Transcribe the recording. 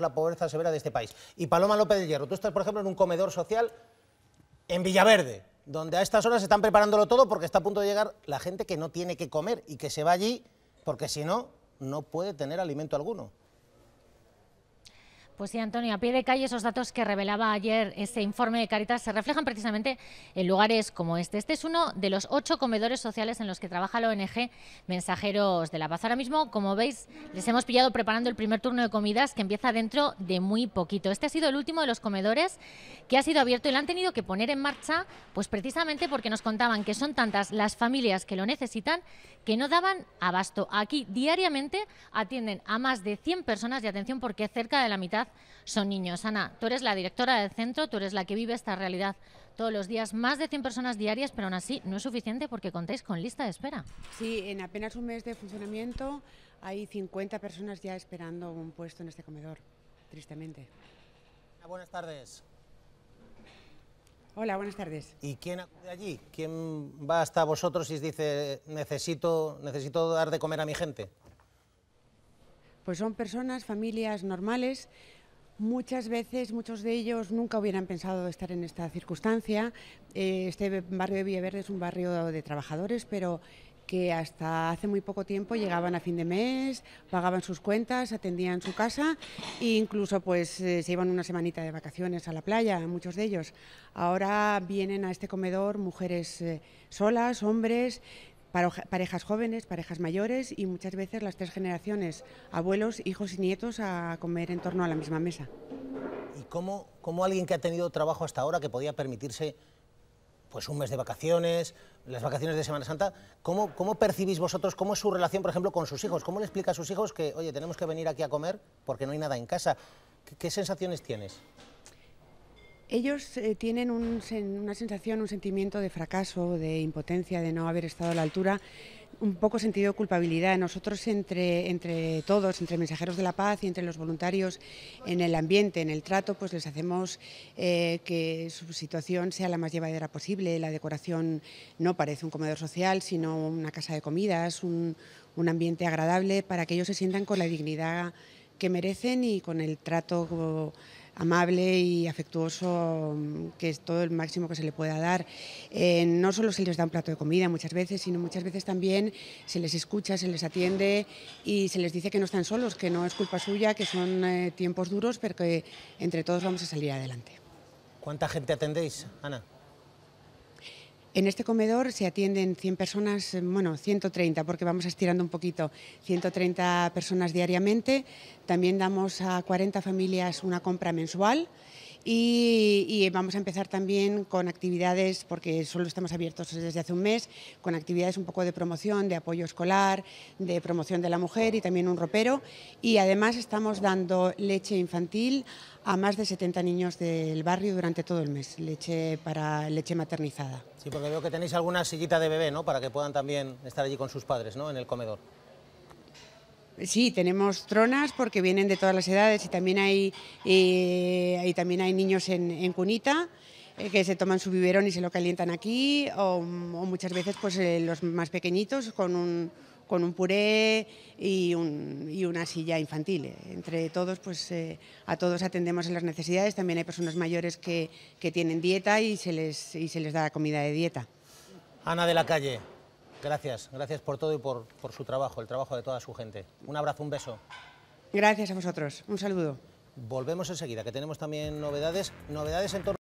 la pobreza severa de este país. Y Paloma López de Hierro, tú estás, por ejemplo, en un comedor social en Villaverde, donde a estas horas se están preparándolo todo porque está a punto de llegar la gente que no tiene que comer y que se va allí porque si no, no puede tener alimento alguno. Pues sí, Antonio, a pie de calle esos datos que revelaba ayer ese informe de Caritas se reflejan precisamente en lugares como este. Este es uno de los ocho comedores sociales en los que trabaja la ONG Mensajeros de la Paz. Ahora mismo, como veis, les hemos pillado preparando el primer turno de comidas que empieza dentro de muy poquito. Este ha sido el último de los comedores que ha sido abierto y lo han tenido que poner en marcha, pues precisamente porque nos contaban que son tantas las familias que lo necesitan que no daban abasto. Aquí diariamente atienden a más de 100 personas de atención porque cerca de la mitad son niños. Ana, tú eres la directora del centro, tú eres la que vive esta realidad todos los días, más de 100 personas diarias, pero aún así no es suficiente porque contáis con lista de espera. Sí, en apenas un mes de funcionamiento hay 50 personas ya esperando un puesto en este comedor, tristemente. Buenas tardes. Hola, buenas tardes. ¿Y quién allí? ¿Quién va hasta vosotros y dice, necesito, necesito dar de comer a mi gente? Pues son personas, familias normales Muchas veces, muchos de ellos nunca hubieran pensado estar en esta circunstancia. Eh, este barrio de Villaverde es un barrio de trabajadores, pero que hasta hace muy poco tiempo llegaban a fin de mes, pagaban sus cuentas, atendían su casa e incluso pues eh, se iban una semanita de vacaciones a la playa, muchos de ellos. Ahora vienen a este comedor mujeres eh, solas, hombres, parejas jóvenes, parejas mayores y muchas veces las tres generaciones, abuelos, hijos y nietos a comer en torno a la misma mesa. ¿Y cómo, alguien que ha tenido trabajo hasta ahora, que podía permitirse pues un mes de vacaciones, las vacaciones de Semana Santa, ¿cómo, percibís vosotros, cómo es su relación, por ejemplo, con sus hijos? ¿Cómo le explica a sus hijos que, oye, tenemos que venir aquí a comer porque no hay nada en casa? qué sensaciones tienes? Ellos eh, tienen una sensación, un sentimiento de fracaso, de impotencia, de no haber estado a la altura, un poco sentido de culpabilidad. Nosotros entre, todos, entre mensajeros de la paz y entre los voluntarios en el ambiente, en el trato, pues les hacemos eh, que su situación sea la más llevadera posible. La decoración no parece un comedor social, sino una casa de comidas, un, ambiente agradable para que ellos se sientan con la dignidad que merecen y con el trato amable y afectuoso, mm, que es todo el máximo que se le pueda dar. Eh, no solo se les da un plato de comida muchas veces, sino muchas veces también se les escucha, se les atiende y se les dice que no están solos, que no es culpa suya, que son eh, tiempos duros, pero que entre todos vamos a salir adelante. ¿Cuánta gente atendéis, Ana? En este comedor se atienden 100 personas, eh, bueno, 130, porque vamos estirando un poquito, 130 personas diariamente. También damos a 40 familias una compra mensual. Y, vamos a empezar también con actividades, porque solo estamos abiertos desde hace un mes, con actividades un poco de promoción, de apoyo escolar, de promoción de la mujer y también un ropero. Y además estamos dando leche infantil a más de 70 niños del barrio durante todo el mes, leche para leche maternizada. Sí, porque veo que tenéis alguna sillita de bebé, ¿no? Para que puedan también estar allí con sus padres, ¿no? En el comedor. Sí, tenemos tronas porque vienen de todas las edades y también hay, eh, y también hay niños en, cunita eh, que se toman su biberón y se lo calientan aquí o, muchas veces pues eh, los más pequeñitos con un, con un puré y, una silla infantil. Entre todos, pues a todos atendemos en las necesidades. También hay personas mayores que, que tienen dieta y se, les, y se les da comida de dieta. Ana de la calle, Gracias, gracias por todo y por, por su trabajo, el trabajo de toda su gente. Un abrazo, un beso. Gracias a vosotros, un saludo. Volvemos enseguida, que tenemos también novedades, novedades en torno